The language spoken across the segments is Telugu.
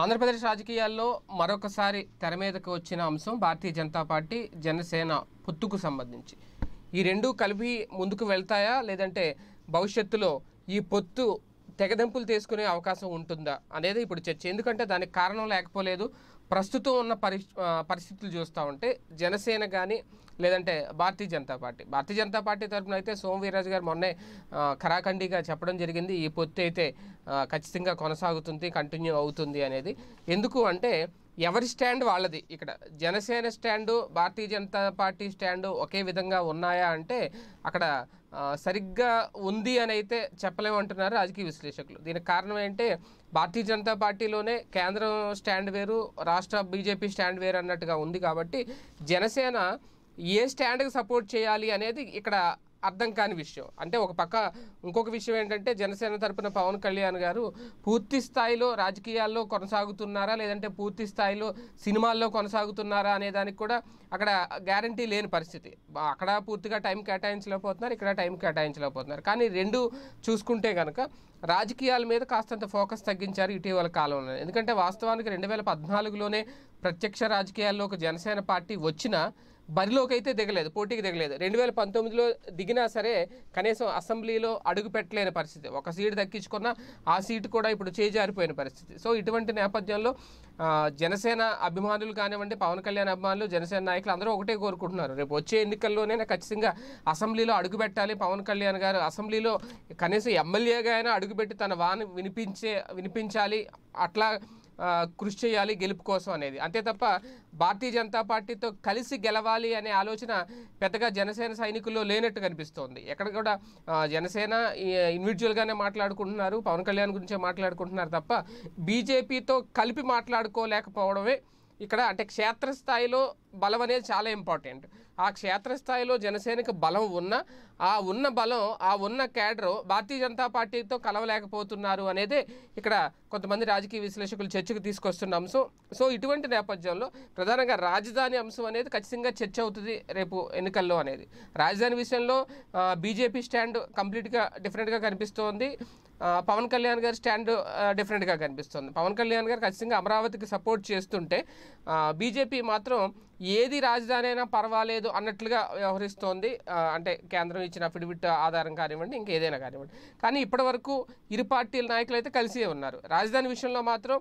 ఆంధ్రప్రదేశ్ రాజకీయాల్లో మరొకసారి తెర మీదకు వచ్చిన అంశం భారతీయ జనతా పార్టీ జనసేన పొత్తుకు సంబంధించి ఈ రెండు కలిపి ముందుకు వెళ్తాయా లేదంటే భవిష్యత్తులో ఈ పొత్తు తెగదెంపులు తీసుకునే అవకాశం ఉంటుందా అనేది ఇప్పుడు చర్చ ఎందుకంటే దానికి కారణం లేకపోలేదు ప్రస్తుతం ఉన్న పరి పరిస్థితులు చూస్తూ ఉంటే జనసేన కానీ లేదంటే భారతీయ జనతా పార్టీ భారతీయ జనతా పార్టీ తరఫున అయితే సోమ్ గారు మొన్నే కరాఖండిగా చెప్పడం జరిగింది ఈ పొత్తు అయితే ఖచ్చితంగా కొనసాగుతుంది కంటిన్యూ అవుతుంది అనేది ఎందుకు అంటే ఎవరి స్టాండ్ వాళ్ళది ఇక్కడ Janasena stand Bharatiya Janata Party stand ఒకే విధంగా ఉన్నాయా అంటే అక్కడ సరిగ్గా ఉంది అని అయితే చెప్పలేమంటున్నారు రాజకీయ విశ్లేషకులు దీనికి కారణం ఏంటంటే భారతీయ జనతా పార్టీలోనే కేంద్రం స్టాండ్ వేరు రాష్ట్ర బీజేపీ స్టాండ్ వేరు అన్నట్టుగా ఉంది కాబట్టి జనసేన ఏ స్టాండ్కి సపోర్ట్ చేయాలి అనేది ఇక్కడ అర్థం కాని విషయం అంటే ఒక పక్క ఇంకొక విషయం ఏంటంటే జనసేన తరపున పవన్ కళ్యాణ్ గారు పూర్తి స్థాయిలో రాజకీయాల్లో కొనసాగుతున్నారా లేదంటే పూర్తి స్థాయిలో సినిమాల్లో కొనసాగుతున్నారా అనే దానికి కూడా అక్కడ గ్యారంటీ లేని పరిస్థితి అక్కడ పూర్తిగా టైం కేటాయించలేకపోతున్నారు ఇక్కడ టైం కేటాయించలేకపోతున్నారు కానీ రెండు చూసుకుంటే కనుక రాజకీయాల మీద కాస్తంత ఫోకస్ తగ్గించారు ఇటీవల కాలంలో ఎందుకంటే వాస్తవానికి రెండు వేల పద్నాలుగులోనే ప్రత్యక్ష రాజకీయాల్లో ఒక జనసేన పార్టీ వచ్చిన బరిలోకి అయితే దిగలేదు పోటీకి దిగలేదు రెండు వేల పంతొమ్మిదిలో దిగినా సరే కనీసం అసెంబ్లీలో అడుగు పెట్టలేని పరిస్థితి ఒక సీటు దక్కించుకున్న ఆ సీటు కూడా ఇప్పుడు చేజారిపోయిన పరిస్థితి సో ఇటువంటి నేపథ్యంలో జనసేన అభిమానులు కానివ్వండి పవన్ కళ్యాణ్ అభిమానులు జనసేన నాయకులు అందరూ ఒకటే కోరుకుంటున్నారు రేపు వచ్చే ఎన్నికల్లోనే ఖచ్చితంగా అసెంబ్లీలో అడుగుపెట్టాలి పవన్ కళ్యాణ్ గారు అసెంబ్లీలో కనీసం ఎమ్మెల్యేగా అయినా అడుగుపెట్టి తన వాన్ వినిపించే వినిపించాలి అట్లా కృషి చేయాలి గెలుపు కోసం అనేది అంతే తప్ప భారతీయ జనతా పార్టీతో కలిసి గెలవాలి అనే ఆలోచన పెద్దగా జనసేన సైనికుల్లో లేనట్టు కనిపిస్తోంది ఎక్కడ కూడా జనసేన ఇండివిజువల్గానే మాట్లాడుకుంటున్నారు పవన్ కళ్యాణ్ గురించే మాట్లాడుకుంటున్నారు తప్ప బీజేపీతో కలిపి మాట్లాడుకోలేకపోవడమే ఇక్కడ అంటే క్షేత్రస్థాయిలో బలం అనేది చాలా ఇంపార్టెంట్ ఆ క్షేత్రస్థాయిలో జనసేనకు బలం ఉన్న ఆ ఉన్న బలం ఆ ఉన్న క్యాడర్ భారతీయ జనతా పార్టీతో కలవలేకపోతున్నారు అనేది ఇక్కడ కొంతమంది రాజకీయ విశ్లేషకులు చర్చకు తీసుకొస్తున్న అంశం సో ఇటువంటి నేపథ్యంలో ప్రధానంగా రాజధాని అంశం అనేది ఖచ్చితంగా చర్చ అవుతుంది రేపు ఎన్నికల్లో అనేది రాజధాని విషయంలో బీజేపీ స్టాండ్ కంప్లీట్గా డిఫరెంట్గా కనిపిస్తోంది పవన్ కళ్యాణ్ గారి స్టాండ్ డిఫరెంట్గా కనిపిస్తుంది పవన్ కళ్యాణ్ గారు ఖచ్చితంగా అమరావతికి సపోర్ట్ చేస్తుంటే బీజేపీ మాత్రం ఏది రాజధాని అయినా పర్వాలేదు అన్నట్లుగా వ్యవహరిస్తోంది అంటే కేంద్రం ఇచ్చిన అఫిడవిట్ ఆధారం కానివ్వండి ఇంకేదైనా కానివ్వండి కానీ ఇప్పటివరకు ఇరు పార్టీల నాయకులు అయితే కలిసే ఉన్నారు రాజధాని విషయంలో మాత్రం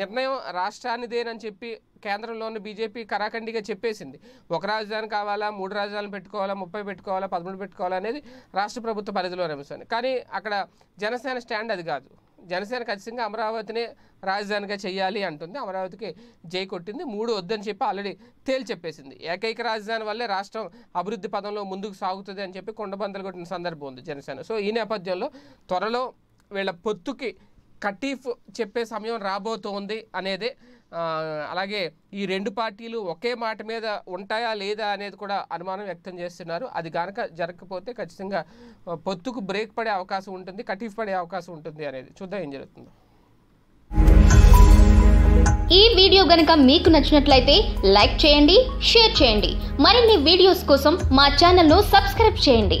నిర్ణయం రాష్ట్రానిదేనని చెప్పి కేంద్రంలోని బీజేపీ కరాఖండిగా చెప్పేసింది ఒక రాజధాని కావాలా మూడు రాజధానులు పెట్టుకోవాలా ముప్పై పెట్టుకోవాలా పదమూడు పెట్టుకోవాలా అనేది రాష్ట్ర ప్రభుత్వ పరిధిలోనే అంశాన్ని కానీ అక్కడ జనసేన స్టాండ్ అది కాదు జనసేన ఖచ్చితంగా అమరావతిని రాజధానిగా చేయాలి అంటుంది అమరావతికి జై కొట్టింది మూడు వద్దని చెప్పి ఆల్రెడీ తేల్చి చెప్పేసింది ఏకైక రాజధాని వల్లే రాష్ట్రం అభివృద్ధి పదంలో ముందుకు సాగుతుంది అని చెప్పి కొండబందలు కొట్టిన సందర్భం ఉంది జనసేన సో ఈ నేపథ్యంలో త్వరలో వీళ్ళ పొత్తుకి కటీఫ్ చెప్పే సమయం రాబోతోంది అనేది అలాగే ఈ రెండు పార్టీలు ఒకే మాట మీద ఉంటాయా లేదా అనేది కూడా అనుమానం వ్యక్తం చేస్తున్నారు అది కనుక జరగకపోతే ఖచ్చితంగా పొత్తుకు బ్రేక్ పడే అవకాశం ఉంటుంది కటీఫ్ పడే అవకాశం ఉంటుంది అనేది చూద్దాం ఏం జరుగుతుందో ఈ వీడియో గనక మీకు నచ్చినట్లయితే లైక్ చేయండి షేర్ చేయండి మరిన్ని వీడియోస్ కోసం మా ఛానల్ను సబ్స్క్రైబ్ చేయండి